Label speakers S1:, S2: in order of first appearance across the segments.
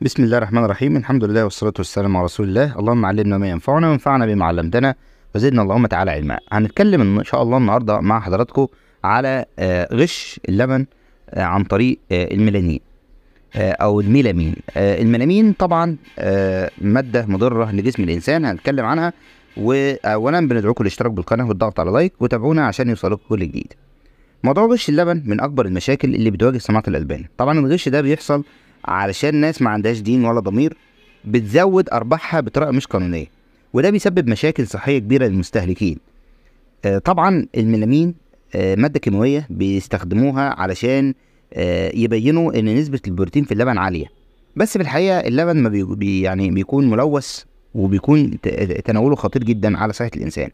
S1: بسم الله الرحمن الرحيم الحمد لله والصلاة والسلام على رسول الله اللهم علمنا ما ينفعنا وانفعنا بما علمتنا وزدنا اللهم تعالى علما هنتكلم ان شاء الله النهارده مع حضراتكم على آه، غش اللبن آه، عن طريق آه، الميلانين او الميلامين الميلامين طبعا مادة مضرة لجسم الانسان هنتكلم عنها واولا بندعوكم للاشتراك بالقناة والضغط على لايك وتابعونا عشان يوصلكم كل جديد موضوع غش اللبن من اكبر المشاكل اللي بتواجه صناعة الالبان طبعا الغش ده بيحصل علشان ناس ما عندهاش دين ولا ضمير بتزود ارباحها بطريقه مش قانونيه وده بيسبب مشاكل صحيه كبيره للمستهلكين آه، طبعا الميلامين آه، ماده كيماويه بيستخدموها علشان آه، يبينوا ان نسبه البروتين في اللبن عاليه بس في الحقيقه اللبن ما بي يعني بيكون ملوث وبيكون تناوله خطير جدا على صحه الانسان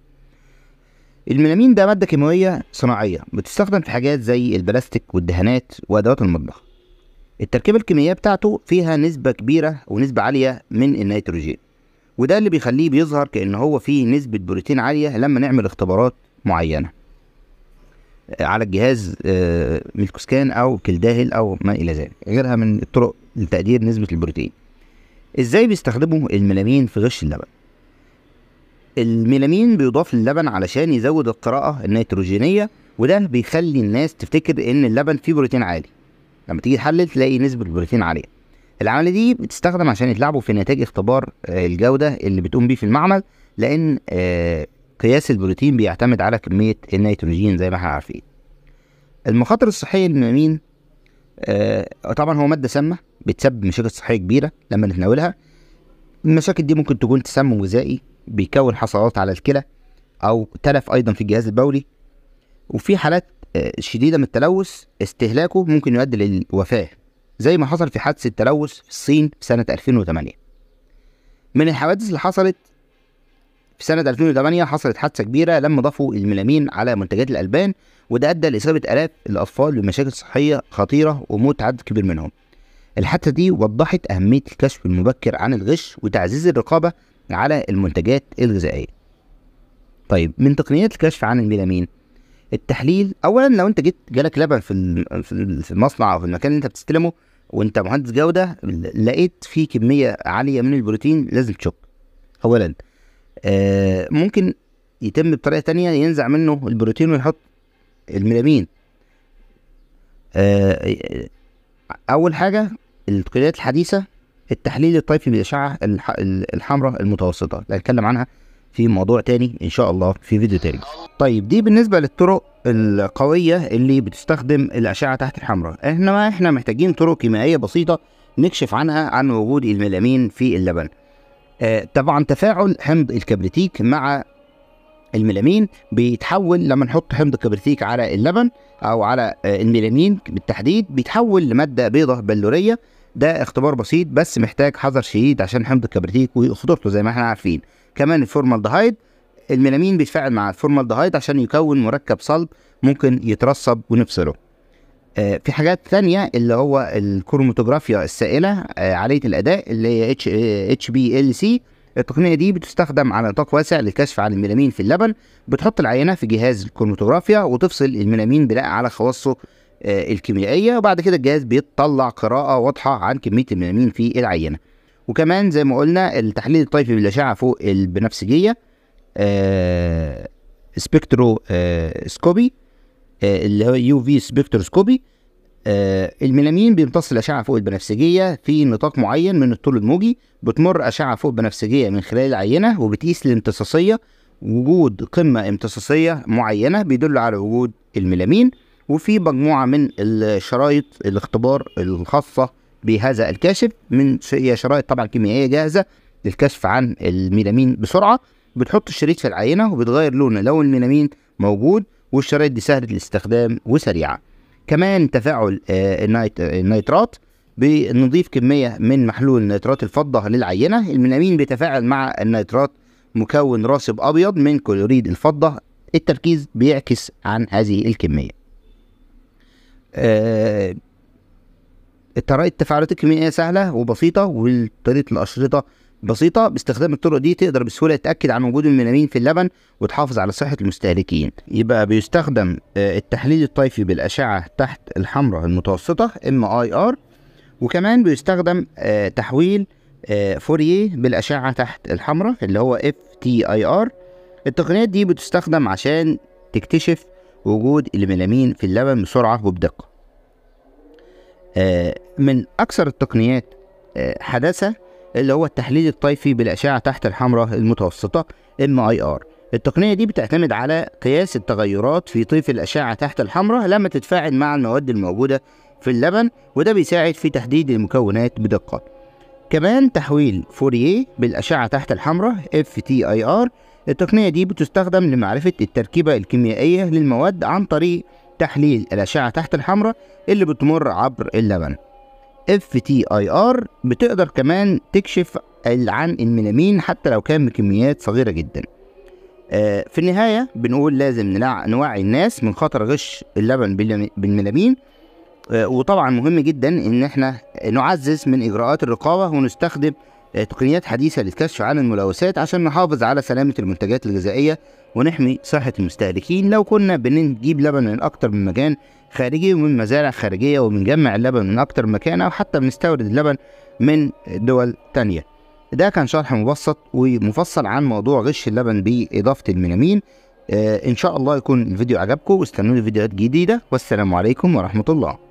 S1: الميلامين ده ماده كيماويه صناعيه بتستخدم في حاجات زي البلاستيك والدهانات وادوات المطبخ التركيبة الكيميائية بتاعته فيها نسبة كبيرة ونسبة عالية من النيتروجين وده اللي بيخليه بيظهر كأن هو فيه نسبة بروتين عالية لما نعمل اختبارات معينة آه، على الجهاز آه، ميلكوسكان أو كلداهل أو ما إلى ذلك غيرها من الطرق لتقدير نسبة البروتين ازاي بيستخدموا الميلامين في غش اللبن الميلامين بيضاف للبن علشان يزود القراءة النيتروجينية وده بيخلي الناس تفتكر ان اللبن فيه بروتين عالي لما تيجي تحلل تلاقي نسبه البروتين عاليه العمليه دي بتستخدم عشان يتلعبوا في نتائج اختبار آه، الجوده اللي بتقوم بيه في المعمل لان آه، قياس البروتين بيعتمد على كميه النيتروجين زي ما احنا عارفين المخاطر الصحيه للمين آه، طبعا هو ماده سامه بتسبب مشاكل صحيه كبيره لما نتناولها المشاكل دي ممكن تكون تسمم غذائي بيكون حصوات على الكلى او تلف ايضا في الجهاز البولي وفي حالات شديده من التلوث استهلاكه ممكن يؤدي للوفاه زي ما حصل في حادثه التلوث في الصين في سنه 2008 من الحوادث اللي حصلت في سنة 2008 حصلت حادثة كبيرة لما ضافوا الميلامين على منتجات الألبان وده أدى لإصابة آلاف الأطفال بمشاكل صحية خطيرة وموت عدد كبير منهم. الحادثة دي وضحت أهمية الكشف المبكر عن الغش وتعزيز الرقابة على المنتجات الغذائية. طيب من تقنيات الكشف عن الميلامين التحليل اولا لو انت جيت جالك لبن في في المصنع او في المكان اللي انت بتستلمه وانت مهندس جوده لقيت فيه كميه عاليه من البروتين لازم تشك اولا آه ممكن يتم بطريقه تانية ينزع منه البروتين ويحط الميلامين آه اول حاجه التقنيات الحديثه التحليل الطيفي بالاشعه الحمراء المتوسطه اللي هنتكلم عنها في موضوع تاني ان شاء الله في فيديو تاني طيب دي بالنسبه للطرق القويه اللي بتستخدم الاشعه تحت الحمراء احنا ما احنا محتاجين طرق كيميائيه بسيطه نكشف عنها عن وجود الميلامين في اللبن آه طبعا تفاعل حمض الكبريتيك مع الميلامين بيتحول لما نحط حمض الكبريتيك على اللبن او على آه، الميلامين بالتحديد بيتحول لماده بيضه بلوريه ده اختبار بسيط بس محتاج حذر شديد عشان حمض الكبريتيك وخطورته زي ما احنا عارفين كمان الفورمالدهايد الميلامين بيتفاعل مع الفورمالدهايد عشان يكون مركب صلب ممكن يترسب ونفصله آه في حاجات ثانيه اللي هو الكروماتوجرافيا السائلة آه عالية الأداء اللي هي اتش اتش بي ال سي التقنية دي بتستخدم على نطاق واسع للكشف عن الميلامين في اللبن بتحط العينة في جهاز الكروماتوجرافيا وتفصل الميلامين بناء على خواصه آه، الكيميائيه وبعد كده الجهاز بيطلع قراءه واضحه عن كميه الميلامين في العينه وكمان زي ما قلنا التحليل الطيفي بالاشعه فوق البنفسجيه آه سبكترو آه سكوبي آه اللي هو يو في سبكتروسكوبي آه الميلامين بيمتص الأشعة فوق البنفسجية في نطاق معين من الطول الموجي بتمر أشعة فوق البنفسجية من خلال العينة وبتقيس الامتصاصية وجود قمة امتصاصية معينة بيدل على وجود الميلامين وفي مجموعة من الشرايط الاختبار الخاصة بهذا الكاشف من هي شرايط طبعا كيميائية جاهزة للكشف عن الميلامين بسرعة بتحط الشريط في العينة وبتغير لونه لو الميلامين موجود والشرايط دي سهلة الاستخدام وسريعة كمان تفاعل آه، آه، النيترات بنضيف كمية من محلول نيترات الفضة للعينة الميلامين بيتفاعل مع النيترات مكون راسب أبيض من كلوريد الفضة التركيز بيعكس عن هذه الكمية طريقه آه، تفاعلات الكيميائيه سهله وبسيطه وطريقه الاشرطه بسيطه باستخدام الطرق دي تقدر بسهوله تاكد عن وجود الميلامين في اللبن وتحافظ على صحه المستهلكين يبقى بيستخدم آه، التحليل الطيفي بالاشعه تحت الحمراء المتوسطه ام اي ار وكمان بيستخدم آه، تحويل فوريه بالاشعه تحت الحمراء اللي هو اف تي اي ار التقنيات دي بتستخدم عشان تكتشف وجود الميلامين في اللبن بسرعة وبدقة آه، من أكثر التقنيات آه، حداثة اللي هو التحليل الطيفي بالأشعة تحت الحمراء المتوسطة MIR التقنية دي بتعتمد على قياس التغيرات في طيف الأشعة تحت الحمراء لما تتفاعل مع المواد الموجودة في اللبن وده بيساعد في تحديد المكونات بدقة كمان تحويل فوريه بالأشعة تحت الحمراء FTIR التقنية دي بتستخدم لمعرفة التركيبة الكيميائية للمواد عن طريق تحليل الأشعة تحت الحمراء اللي بتمر عبر اللبن FTIR بتقدر كمان تكشف عن الميلامين حتى لو كان بكميات صغيرة جدا آه، في النهاية بنقول لازم نوعي الناس من خطر غش اللبن بالميلامين آه، وطبعا مهم جدا ان احنا نعزز من اجراءات الرقابة ونستخدم تقنيات حديثة للكشف عن الملوثات عشان نحافظ على سلامة المنتجات الغذائية ونحمي صحة المستهلكين لو كنا بنجيب لبن من أكتر من مكان خارجي ومن مزارع خارجية وبنجمع اللبن من أكتر مكان أو حتى بنستورد اللبن من دول تانية ده كان شرح مبسط ومفصل عن موضوع غش اللبن بإضافة الميلامين آه، إن شاء الله يكون الفيديو عجبكم واستنوني فيديوهات جديدة والسلام عليكم ورحمة الله